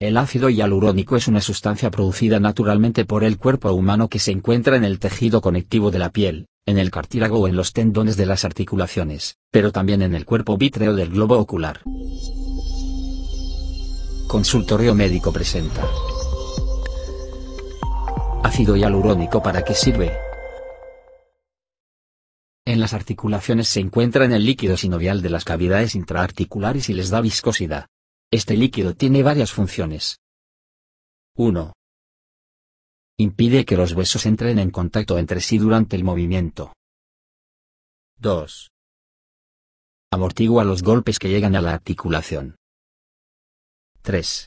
El ácido hialurónico es una sustancia producida naturalmente por el cuerpo humano que se encuentra en el tejido conectivo de la piel, en el cartílago o en los tendones de las articulaciones, pero también en el cuerpo vítreo del globo ocular. Consultorio médico presenta. Ácido hialurónico para qué sirve? En las articulaciones se encuentra en el líquido sinovial de las cavidades intraarticulares y les da viscosidad este líquido tiene varias funciones. 1. Impide que los huesos entren en contacto entre sí durante el movimiento. 2. Amortigua los golpes que llegan a la articulación. 3.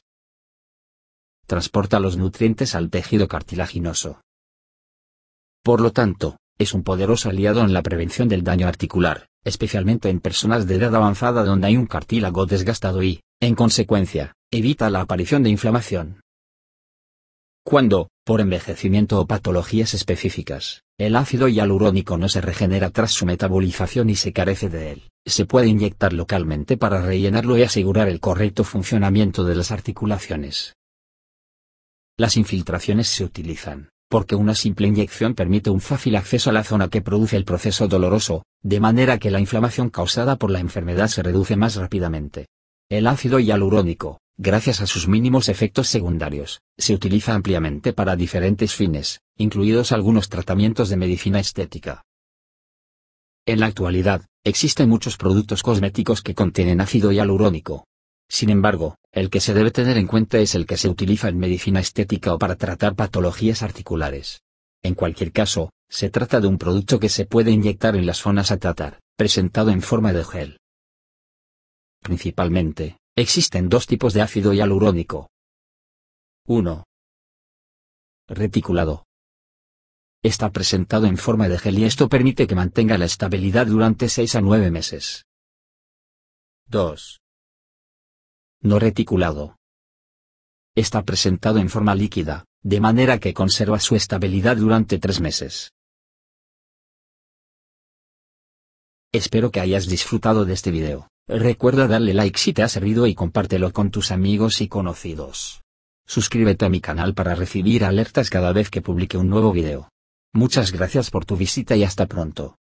Transporta los nutrientes al tejido cartilaginoso. Por lo tanto, es un poderoso aliado en la prevención del daño articular especialmente en personas de edad avanzada donde hay un cartílago desgastado y, en consecuencia, evita la aparición de inflamación. Cuando, por envejecimiento o patologías específicas, el ácido hialurónico no se regenera tras su metabolización y se carece de él, se puede inyectar localmente para rellenarlo y asegurar el correcto funcionamiento de las articulaciones. Las infiltraciones se utilizan, porque una simple inyección permite un fácil acceso a la zona que produce el proceso doloroso, de manera que la inflamación causada por la enfermedad se reduce más rápidamente. El ácido hialurónico, gracias a sus mínimos efectos secundarios, se utiliza ampliamente para diferentes fines, incluidos algunos tratamientos de medicina estética. En la actualidad, existen muchos productos cosméticos que contienen ácido hialurónico. Sin embargo, el que se debe tener en cuenta es el que se utiliza en medicina estética o para tratar patologías articulares. En cualquier caso, se trata de un producto que se puede inyectar en las zonas a tratar, presentado en forma de gel. Principalmente, existen dos tipos de ácido hialurónico. 1. Reticulado. Está presentado en forma de gel y esto permite que mantenga la estabilidad durante 6 a 9 meses. 2 no reticulado. Está presentado en forma líquida, de manera que conserva su estabilidad durante tres meses. Espero que hayas disfrutado de este video. Recuerda darle like si te ha servido y compártelo con tus amigos y conocidos. Suscríbete a mi canal para recibir alertas cada vez que publique un nuevo video. Muchas gracias por tu visita y hasta pronto.